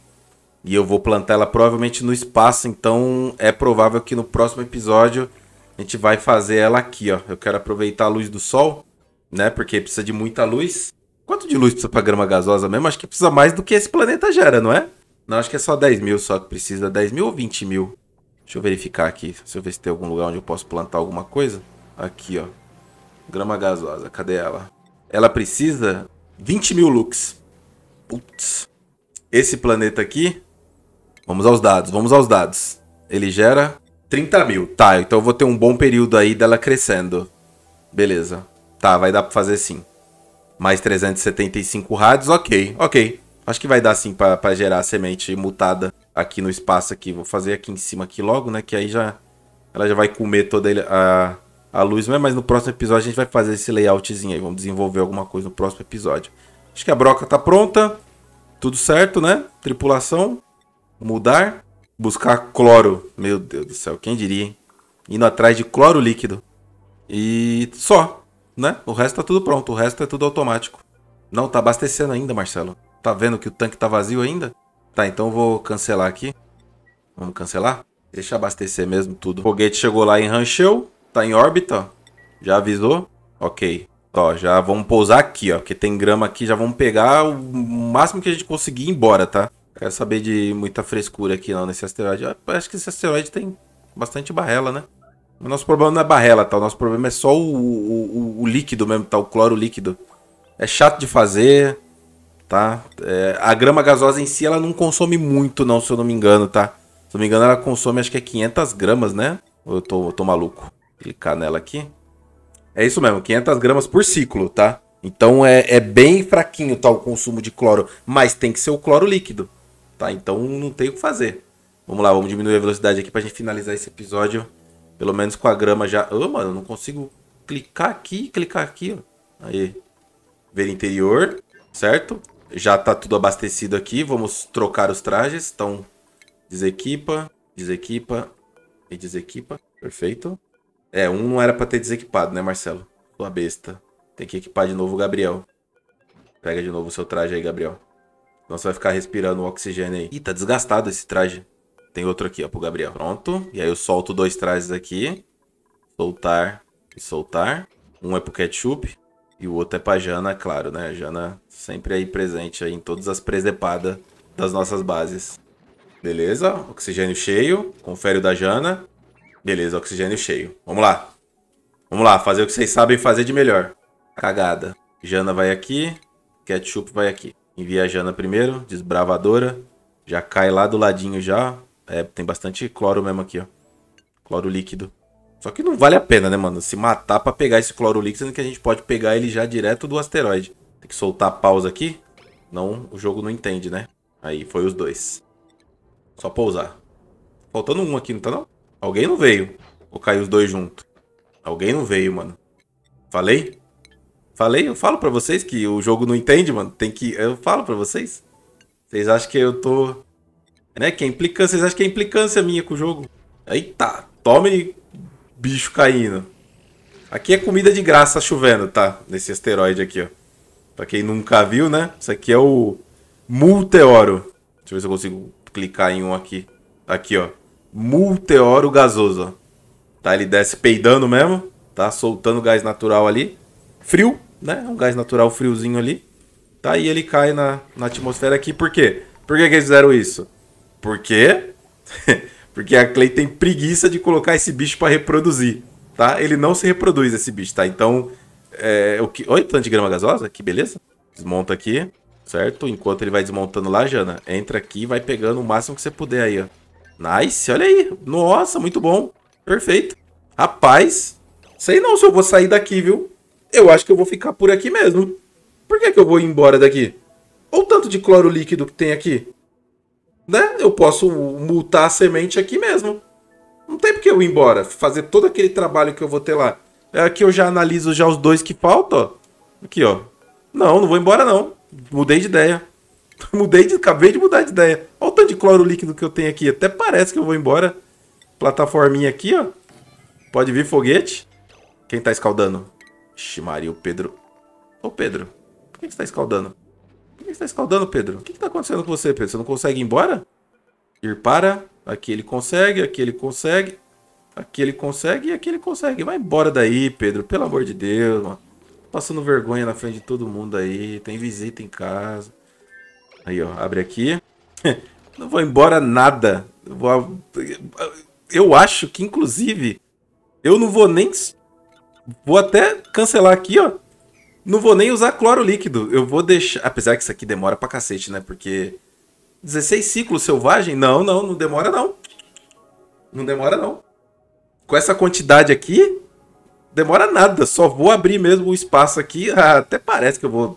E eu vou plantar ela provavelmente no espaço, então é provável que no próximo episódio a gente vai fazer ela aqui, ó. Eu quero aproveitar a luz do sol, né? Porque precisa de muita luz. Quanto de luz precisa pra grama gasosa mesmo? Acho que precisa mais do que esse planeta gera, não é? Não, acho que é só 10 mil só que precisa. 10 mil ou 20 mil? Deixa eu verificar aqui. Deixa eu ver se tem algum lugar onde eu posso plantar alguma coisa. Aqui, ó. Grama gasosa, cadê ela? Ela precisa 20 mil lux. Putz. Esse planeta aqui. Vamos aos dados, vamos aos dados. Ele gera 30 mil. Tá, então eu vou ter um bom período aí dela crescendo. Beleza. Tá, vai dar pra fazer sim. Mais 375 rádios, ok, ok. Acho que vai dar sim para gerar a semente mutada aqui no espaço aqui. Vou fazer aqui em cima aqui logo, né? Que aí já ela já vai comer toda a a luz, mas no próximo episódio a gente vai fazer esse layoutzinho aí, vamos desenvolver alguma coisa no próximo episódio. Acho que a broca tá pronta, tudo certo, né? Tripulação, mudar, buscar cloro, meu Deus do céu, quem diria, hein? Indo atrás de cloro líquido. E só, né? O resto tá tudo pronto, o resto é tudo automático. Não, tá abastecendo ainda, Marcelo. Tá vendo que o tanque tá vazio ainda? Tá, então vou cancelar aqui. Vamos cancelar? Deixa abastecer mesmo tudo. O foguete chegou lá em Rancheu. Tá em órbita? Já avisou? Ok. Ó, já vamos pousar aqui, ó. Porque tem grama aqui, já vamos pegar o máximo que a gente conseguir e ir embora, tá? Quero saber de muita frescura aqui não nesse asteroide. Ah, acho que esse asteroide tem bastante barrela, né? O nosso problema não é barrela, tá? O nosso problema é só o, o, o líquido mesmo, tá? O cloro líquido. É chato de fazer, tá? É, a grama gasosa em si, ela não consome muito, não, se eu não me engano, tá? Se eu não me engano, ela consome acho que é 500 gramas, né? Ou eu tô, eu tô maluco? clicar nela aqui. É isso mesmo, 500 gramas por ciclo, tá? Então é, é bem fraquinho tá, o consumo de cloro, mas tem que ser o cloro líquido, tá? Então não tem o que fazer. Vamos lá, vamos diminuir a velocidade aqui pra gente finalizar esse episódio. Pelo menos com a grama já... Ô, oh, mano, eu não consigo clicar aqui clicar aqui, ó. Aí. Ver interior, certo? Já tá tudo abastecido aqui. Vamos trocar os trajes. Então, desequipa, desequipa e desequipa. Perfeito. É, um não era pra ter desequipado, né, Marcelo? Sua besta. Tem que equipar de novo o Gabriel. Pega de novo o seu traje aí, Gabriel. Senão você vai ficar respirando o oxigênio aí. Ih, tá desgastado esse traje. Tem outro aqui, ó, pro Gabriel. Pronto. E aí eu solto dois trajes aqui. Soltar e soltar. Um é pro ketchup e o outro é pra Jana, é claro, né? A Jana sempre aí presente aí em todas as presepadas das nossas bases. Beleza, oxigênio cheio. Confere o da Jana. Beleza, oxigênio cheio. Vamos lá. Vamos lá, fazer o que vocês sabem fazer de melhor. Cagada. Jana vai aqui. Ketchup vai aqui. Envia a Jana primeiro. Desbravadora. Já cai lá do ladinho já. É, tem bastante cloro mesmo aqui, ó. Cloro líquido. Só que não vale a pena, né, mano? Se matar pra pegar esse cloro líquido, sendo que a gente pode pegar ele já direto do asteroide. Tem que soltar a pausa aqui. Não, o jogo não entende, né? Aí, foi os dois. Só pousar. Faltando um aqui, não tá não? Alguém não veio. Ou caiu os dois juntos. Alguém não veio, mano. Falei? Falei? Eu falo para vocês que o jogo não entende, mano. Tem que. Eu falo para vocês. Vocês acham que eu tô. Né? Que é implicância. Vocês acham que é implicância minha com o jogo? Eita, tome bicho caindo. Aqui é comida de graça chovendo, tá? Nesse asteroide aqui, ó. Pra quem nunca viu, né? Isso aqui é o Multeoro. Deixa eu ver se eu consigo clicar em um aqui. Tá aqui, ó. Multeoro gasoso. Tá, ele desce peidando mesmo, tá soltando gás natural ali. Frio, né? Um gás natural friozinho ali. Tá, e ele cai na, na atmosfera aqui. Por quê? Por que, que eles fizeram isso? Porque Porque a Clay tem preguiça de colocar esse bicho para reproduzir, tá? Ele não se reproduz esse bicho, tá? Então, é, o que... Olha tanto de grama gasosa, que beleza. Desmonta aqui, certo? Enquanto ele vai desmontando lá, Jana, entra aqui e vai pegando o máximo que você puder aí, ó. Nice, olha aí. Nossa, muito bom. Perfeito. Rapaz, sei não se eu vou sair daqui, viu? Eu acho que eu vou ficar por aqui mesmo. Por que, que eu vou embora daqui? Ou o tanto de cloro líquido que tem aqui. Né? Eu posso multar a semente aqui mesmo. Não tem porque eu ir embora. Fazer todo aquele trabalho que eu vou ter lá. É aqui eu já analiso já os dois que faltam, ó. Aqui, ó. Não, não vou embora não. Mudei de ideia. Mudei de, acabei de mudar de ideia. Olha o tanto de cloro líquido que eu tenho aqui. Até parece que eu vou embora. Plataforminha aqui, ó. Pode vir foguete. Quem tá escaldando? Ixi, Maria, o Pedro. Ô, Pedro. Por que você tá escaldando? Por que você tá escaldando, Pedro? O que, que tá acontecendo com você, Pedro? Você não consegue ir embora? Ir para. Aqui ele consegue, aqui ele consegue. Aqui ele consegue e aqui ele consegue. Vai embora daí, Pedro. Pelo amor de Deus, mano. Passando vergonha na frente de todo mundo aí. Tem visita em casa. Aí, ó, abre aqui. Não vou embora nada. Vou... Eu acho que, inclusive, eu não vou nem. Vou até cancelar aqui, ó. Não vou nem usar cloro líquido. Eu vou deixar. Apesar que isso aqui demora pra cacete, né? Porque. 16 ciclos selvagem? Não, não, não demora não. Não demora não. Com essa quantidade aqui, demora nada. Só vou abrir mesmo o espaço aqui. Até parece que eu vou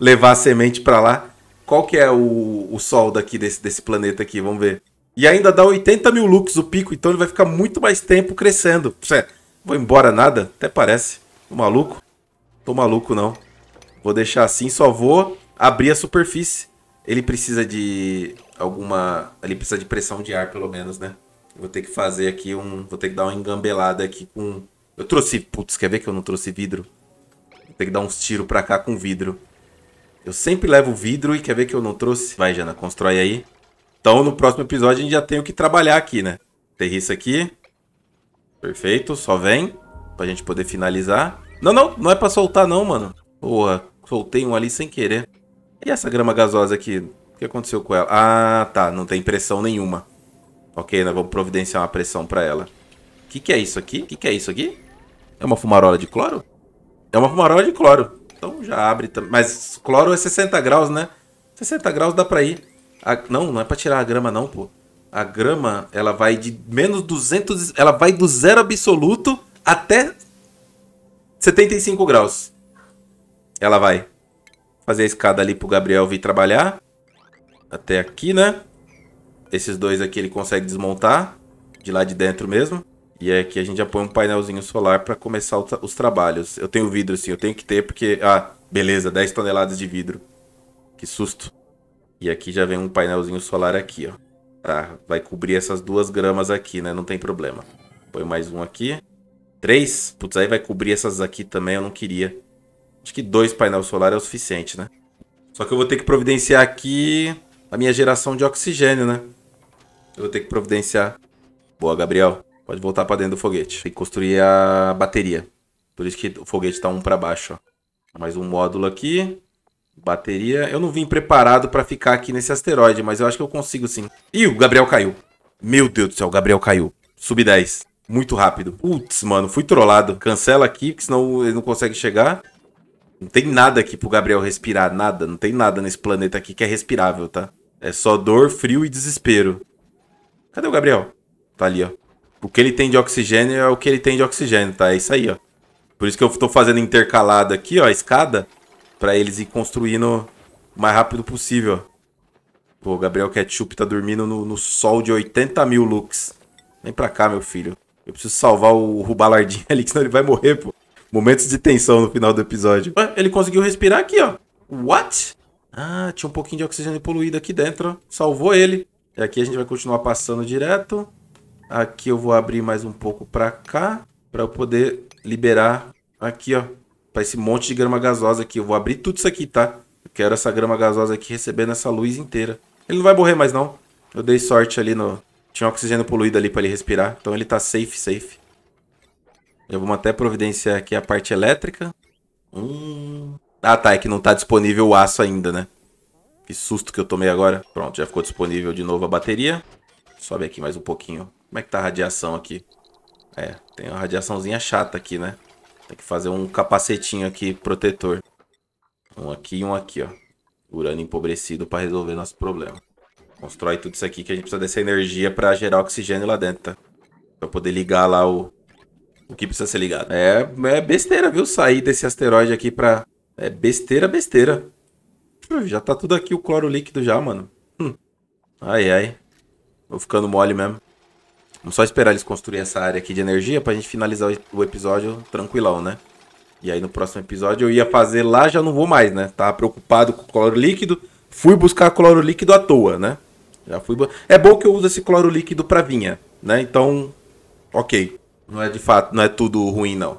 levar a semente para lá. Qual que é o, o sol daqui desse, desse planeta aqui? Vamos ver. E ainda dá 80 mil lux o pico, então ele vai ficar muito mais tempo crescendo. Cê, vou embora nada? Até parece. Tô maluco? Tô maluco não. Vou deixar assim, só vou abrir a superfície. Ele precisa de alguma... Ele precisa de pressão de ar, pelo menos, né? Vou ter que fazer aqui um... Vou ter que dar uma engambelada aqui com... Eu trouxe... Putz, quer ver que eu não trouxe vidro? Vou ter que dar uns tiros pra cá com vidro. Eu sempre levo vidro e quer ver que eu não trouxe? Vai, Jana, constrói aí. Então, no próximo episódio, a gente já tem o que trabalhar aqui, né? isso aqui. Perfeito, só vem. Pra gente poder finalizar. Não, não, não é pra soltar não, mano. Porra, soltei um ali sem querer. E essa grama gasosa aqui? O que aconteceu com ela? Ah, tá, não tem pressão nenhuma. Ok, nós né, vamos providenciar uma pressão pra ela. O que, que é isso aqui? O que, que é isso aqui? É uma fumarola de cloro? É uma fumarola de cloro. Então já abre. Mas cloro é 60 graus, né? 60 graus dá pra ir. A, não, não é pra tirar a grama, não, pô. A grama, ela vai de menos 200. Ela vai do zero absoluto até 75 graus. Ela vai fazer a escada ali pro Gabriel vir trabalhar. Até aqui, né? Esses dois aqui ele consegue desmontar. De lá de dentro mesmo. E é que a gente já põe um painelzinho solar para começar os trabalhos. Eu tenho vidro, sim, eu tenho que ter, porque. Ah, beleza, 10 toneladas de vidro. Que susto. E aqui já vem um painelzinho solar aqui, ó. Tá, vai cobrir essas duas gramas aqui, né? Não tem problema. Põe mais um aqui. Três? Putz, aí vai cobrir essas aqui também, eu não queria. Acho que dois painel solar é o suficiente, né? Só que eu vou ter que providenciar aqui a minha geração de oxigênio, né? Eu vou ter que providenciar. Boa, Gabriel. Pode voltar pra dentro do foguete. Tem que construir a bateria. Por isso que o foguete tá um pra baixo, ó. Mais um módulo aqui. Bateria. Eu não vim preparado pra ficar aqui nesse asteroide, mas eu acho que eu consigo sim. Ih, o Gabriel caiu. Meu Deus do céu, o Gabriel caiu. Sub 10. Muito rápido. Putz, mano, fui trollado. Cancela aqui, porque senão ele não consegue chegar. Não tem nada aqui pro Gabriel respirar, nada. Não tem nada nesse planeta aqui que é respirável, tá? É só dor, frio e desespero. Cadê o Gabriel? Tá ali, ó. O que ele tem de oxigênio é o que ele tem de oxigênio, tá? É isso aí, ó. Por isso que eu estou fazendo intercalado aqui, ó, a escada, para eles ir construindo o mais rápido possível. ó. Pô, Gabriel Ketchup tá dormindo no, no sol de 80 mil lux. Vem pra cá, meu filho. Eu preciso salvar o Rubalardinho ali, senão ele vai morrer, pô. Momentos de tensão no final do episódio. Ué, ele conseguiu respirar aqui, ó. What? Ah, tinha um pouquinho de oxigênio poluído aqui dentro, ó. Salvou ele. E aqui a gente vai continuar passando direto. Aqui eu vou abrir mais um pouco para cá, para eu poder liberar aqui, ó, para esse monte de grama gasosa aqui. Eu vou abrir tudo isso aqui, tá? Eu quero essa grama gasosa aqui recebendo essa luz inteira. Ele não vai morrer mais, não. Eu dei sorte ali no... Tinha um oxigênio poluído ali para ele respirar. Então ele tá safe, safe. Já vamos até providenciar aqui a parte elétrica. Hum... Ah, tá. É que não tá disponível o aço ainda, né? Que susto que eu tomei agora. Pronto, já ficou disponível de novo a bateria. Sobe aqui mais um pouquinho. Como é que tá a radiação aqui? É, tem uma radiaçãozinha chata aqui, né? Tem que fazer um capacetinho aqui, protetor. Um aqui e um aqui, ó. Urano empobrecido para resolver nosso problema. Constrói tudo isso aqui que a gente precisa dessa energia para gerar oxigênio lá dentro, tá? Pra poder ligar lá o... O que precisa ser ligado. É, é besteira, viu? Sair desse asteroide aqui pra... É besteira, besteira. Já tá tudo aqui o cloro líquido já, mano. Hum. Ai, ai. Vou ficando mole mesmo. Vamos só esperar eles construir essa área aqui de energia pra gente finalizar o episódio tranquilão, né? E aí no próximo episódio eu ia fazer lá, já não vou mais, né? Tava preocupado com o cloro líquido, fui buscar cloro líquido à toa, né? Já fui. É bom que eu use esse cloro líquido pra vinha, né? Então, ok. Não é de fato, não é tudo ruim, não.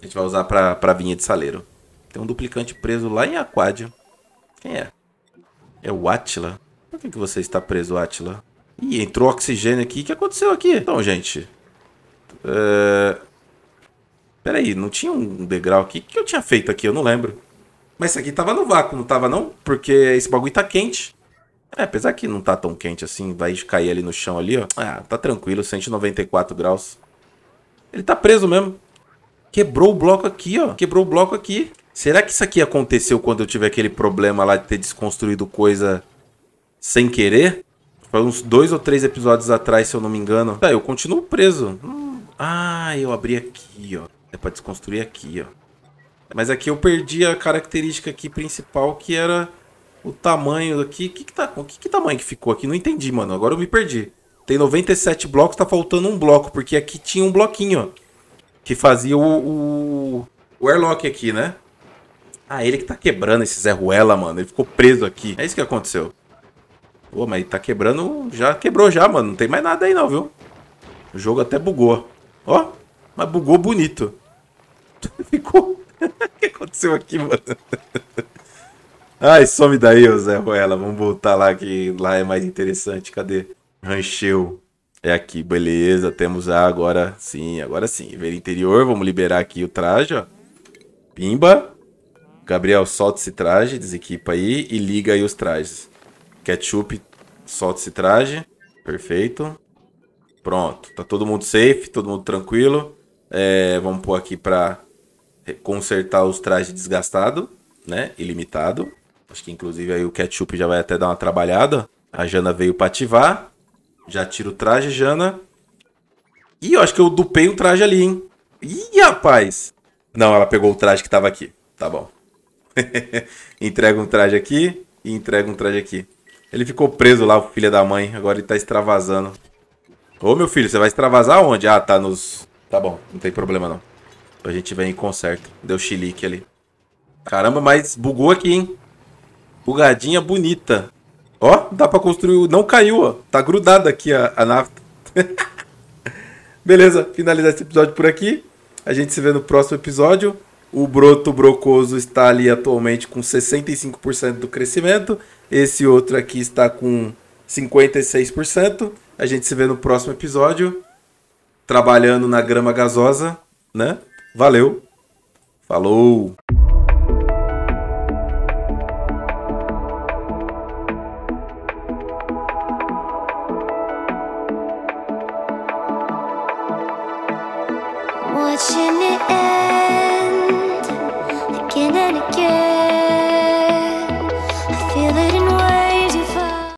A gente vai usar pra, pra vinha de saleiro. Tem um duplicante preso lá em Aquádio. Quem é? É o Atila? Por que, que você está preso, Atila? Ih, entrou oxigênio aqui. O que aconteceu aqui? Então, gente. É... Peraí, não tinha um degrau aqui? O que eu tinha feito aqui? Eu não lembro. Mas isso aqui tava no vácuo, não tava não? Porque esse bagulho tá quente. É, apesar que não tá tão quente assim, vai cair ali no chão ali, ó. Ah, tá tranquilo, 194 graus. Ele tá preso mesmo. Quebrou o bloco aqui, ó. Quebrou o bloco aqui. Será que isso aqui aconteceu quando eu tive aquele problema lá de ter desconstruído coisa sem querer? Foi uns dois ou três episódios atrás, se eu não me engano. Tá, eu continuo preso. Hum, ah, eu abri aqui, ó. É pra desconstruir aqui, ó. Mas aqui eu perdi a característica aqui principal, que era o tamanho aqui. Que que tá, que, que tamanho que ficou aqui? Não entendi, mano. Agora eu me perdi. Tem 97 blocos, tá faltando um bloco, porque aqui tinha um bloquinho, ó. Que fazia o, o, o airlock aqui, né? Ah, ele que tá quebrando esse Zé Ruela, mano. Ele ficou preso aqui. É isso que aconteceu. Pô, mas tá quebrando. Já quebrou já, mano. Não tem mais nada aí não, viu? O jogo até bugou. Ó, mas bugou bonito. Ficou. o que aconteceu aqui, mano? Ai, some daí, Zé Ruela. Vamos voltar lá que lá é mais interessante. Cadê? Rancheu. É aqui, beleza. Temos a agora sim, agora sim. Ver interior, vamos liberar aqui o traje, ó. Pimba. Gabriel, solta esse traje, desequipa aí e liga aí os trajes. Ketchup solta esse traje. Perfeito. Pronto. Tá todo mundo safe, todo mundo tranquilo. É, vamos pôr aqui pra consertar os trajes desgastados, né? Ilimitado. Acho que inclusive aí o ketchup já vai até dar uma trabalhada. A Jana veio pra ativar. Já tira o traje, Jana. Ih, eu acho que eu dupei o traje ali, hein? Ih, rapaz! Não, ela pegou o traje que tava aqui. Tá bom. entrega um traje aqui e entrega um traje aqui. Ele ficou preso lá, o filho da mãe. Agora ele tá extravasando. Ô, meu filho, você vai extravasar onde? Ah, tá nos... Tá bom, não tem problema não. A gente vem e conserta. Deu chilique ali. Caramba, mas bugou aqui, hein? Bugadinha bonita. Ó, dá pra construir... Não caiu, ó. Tá grudada aqui a, a nafta. Beleza, finalizar esse episódio por aqui. A gente se vê no próximo episódio. O broto brocoso está ali atualmente com 65% do crescimento. Esse outro aqui está com 56%. A gente se vê no próximo episódio. Trabalhando na grama gasosa, né? Valeu. Falou.